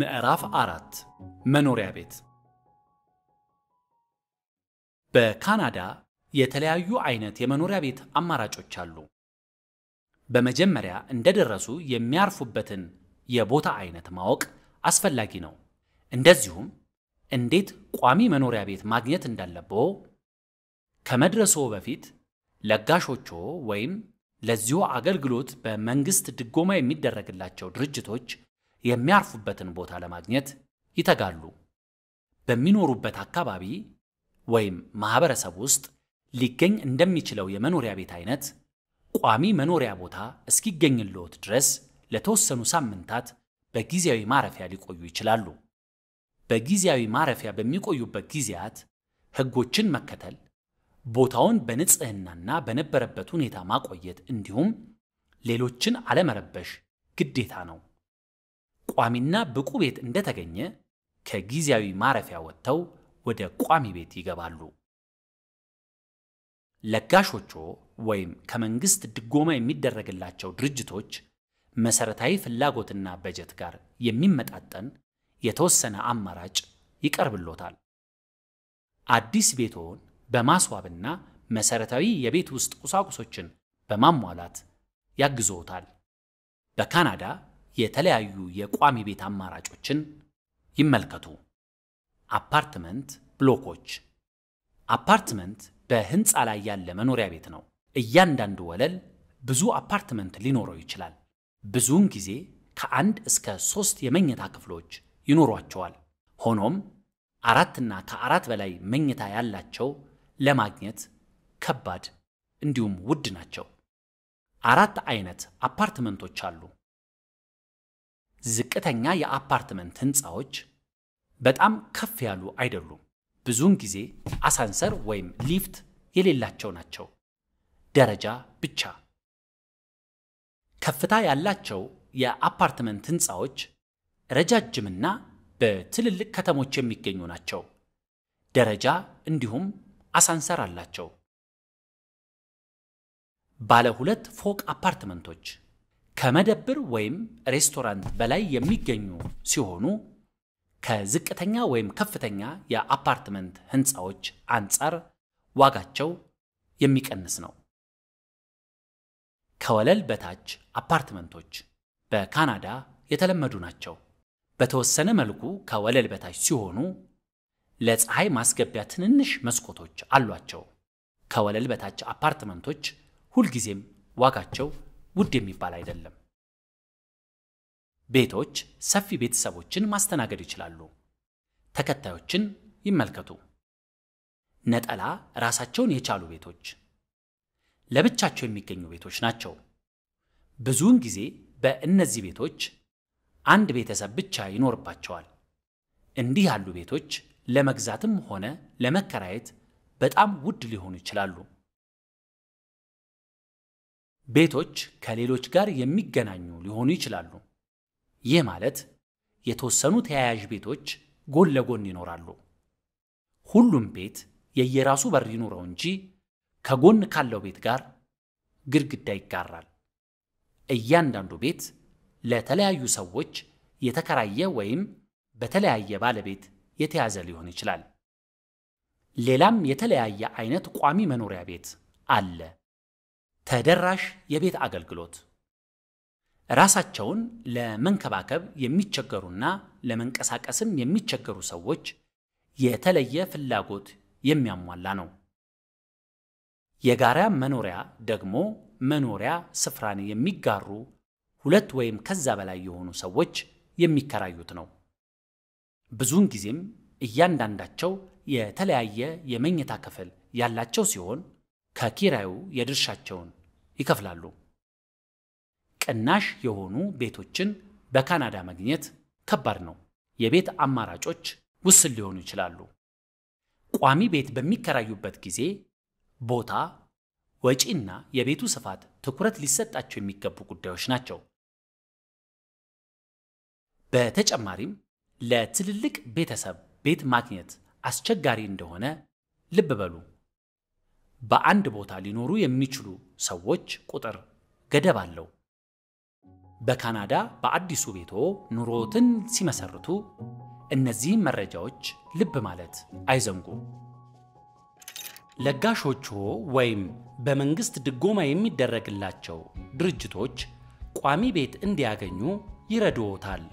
ምዕራፍ አራት መኖሪያ ቤት በካናዳ የተለያዩ አይነት የመኖሪያ ቤት አማራጮች አሉ። በመጀመሪያ እንደደረሱ የሚያርፉበትን የቦታ አይነት ማወቅ አስፈላጊ ነው። እንደዚሁም እንዴት ቋሚ መኖሪያ ቤት ማግኘት እንዳለብዎ ከመድረሶ በፊት ለጋሾቾ ወይም ለዚሁ አገልግሎት በመንግስት ድጎማ የሚደረግላቸው ድርጅቶች የሚያርፉበትን ቦታ ለማግኘት ይተጋሉ። በሚኖሩበት አካባቢ ወይም ማህበረሰብ ውስጥ ሊገኝ እንደሚችለው የመኖሪያ ቤት አይነት ቋሚ መኖሪያ ቦታ እስኪገኝልዎት ድረስ ለተወሰኑ ሳምንታት በጊዜያዊ ማረፊያ ሊቆዩ ይችላሉ። በጊዜያዊ ማረፊያ በሚቆዩበት ጊዜያት ህጎችን መከተል፣ ቦታውን በንጽህናና በነበረበት ሁኔታ ማቆየት እንዲሁም ሌሎችን አለመረበሽ ግዴታ ነው። ቋሚና ብቁ ቤት እንደተገኘ ከጊዜያዊ ማረፊያ ወጥተው ወደ ቋሚ ቤት ይገባሉ። ለጋሾቹ ወይም ከመንግስት ድጎማ የሚደረግላቸው ድርጅቶች መሰረታዊ ፍላጎትና በጀት ጋር የሚመጣጠን የተወሰነ አማራጭ ይቀርብሎታል። አዲስ ቤቶን በማስዋብና መሰረታዊ የቤት ውስጥ ቁሳቁሶችን በማሟላት ያግዞታል። በካናዳ የተለያዩ የቋሚ ቤት አማራጮችን ይመልከቱ። አፓርትመንት ብሎኮች። አፓርትመንት በህንፃ ላይ ያለ መኖሪያ ቤት ነው። እያንዳንዱ ወለል ብዙ አፓርትመንት ሊኖረው ይችላል። ብዙውን ጊዜ ከአንድ እስከ ሶስት የመኝታ ክፍሎች ይኖሯቸዋል። ሆኖም አራትና ከአራት በላይ መኝታ ያላቸው ለማግኘት ከባድ እንዲሁም ውድ ናቸው። አራት አይነት አፓርትመንቶች አሉ። ዝቅተኛ የአፓርትመንት ህንፃዎች በጣም ከፍ ያሉ አይደሉም። ብዙውን ጊዜ አሳንሰር ወይም ሊፍት የሌላቸው ናቸው። ደረጃ ብቻ። ከፍታ ያላቸው የአፓርትመንት ህንፃዎች ረጃጅምና በትልልቅ ከተሞች የሚገኙ ናቸው። ደረጃ እንዲሁም አሳንሰር አላቸው። ባለ ሁለት ፎቅ አፓርትመንቶች ከመደብር ወይም ሬስቶራንት በላይ የሚገኙ ሲሆኑ ከዝቅተኛ ወይም ከፍተኛ የአፓርትመንት ህንፃዎች አንጻር ዋጋቸው የሚቀንስ ነው። ከወለል በታች አፓርትመንቶች በካናዳ የተለመዱ ናቸው። በተወሰነ መልኩ ከወለል በታች ሲሆኑ ለፀሐይ ማስገቢያ ትንንሽ መስኮቶች አሏቸው። ከወለል በታች አፓርትመንቶች ሁልጊዜም ዋጋቸው ውድ የሚባል አይደለም። ቤቶች ሰፊ ቤተሰቦችን ማስተናገድ ይችላሉ። ተከታዮችን ይመልከቱ። ነጠላ ራሳቸውን የቻሉ ቤቶች ለብቻቸው የሚገኙ ቤቶች ናቸው። ብዙውን ጊዜ በእነዚህ ቤቶች አንድ ቤተሰብ ብቻ ይኖርባቸዋል። እንዲህ ያሉ ቤቶች ለመግዛትም ሆነ ለመከራየት በጣም ውድ ሊሆኑ ይችላሉ። ቤቶች ከሌሎች ጋር የሚገናኙ ሊሆኑ ይችላሉ። ይህ ማለት የተወሰኑ ተያያዥ ቤቶች ጎን ለጎን ይኖራሉ። ሁሉም ቤት የየራሱ በር ይኑረው እንጂ ከጎን ካለው ቤት ጋር ግድግዳ ይጋራል። እያንዳንዱ ቤት ለተለያዩ ሰዎች የተከራየ ወይም በተለያየ ባለቤት የተያዘ ሊሆን ይችላል። ሌላም የተለያየ አይነት ቋሚ መኖሪያ ቤት አለ። ተደራሽ የቤት አገልግሎት ራሳቸውን ለመንከባከብ የሚቸገሩና ለመንቀሳቀስም የሚቸገሩ ሰዎች የተለየ ፍላጎት የሚያሟላ ነው። የጋራ መኖሪያ ደግሞ መኖሪያ ስፍራን የሚጋሩ ሁለት ወይም ከዛ በላይ የሆኑ ሰዎች የሚከራዩት ነው። ብዙውን ጊዜም እያንዳንዳቸው የተለያየ የመኝታ ክፍል ያላቸው ሲሆን ከኪራዩ የድርሻቸውን ይከፍላሉ። ቅናሽ የሆኑ ቤቶችን በካናዳ ማግኘት ከባድ ነው። የቤት አማራጮች ውስን ሊሆኑ ይችላሉ። ቋሚ ቤት በሚከራዩበት ጊዜ ቦታ፣ ወጪና የቤቱ ስፋት ትኩረት ሊሰጣቸው የሚገቡ ጉዳዮች ናቸው። በተጨማሪም ለትልልቅ ቤተሰብ ቤት ማግኘት አስቸጋሪ እንደሆነ ልብ በሉ። በአንድ ቦታ ሊኖሩ የሚችሉ ሰዎች ቁጥር ገደብ አለው። በካናዳ በአዲሱ ቤቶ ኑሮትን ሲመሰርቱ እነዚህም መረጃዎች ልብ ማለት አይዘንጉ። ለጋሾቹ ወይም በመንግስት ድጎማ የሚደረግላቸው ድርጅቶች ቋሚ ቤት እንዲያገኙ ይረድዎታል።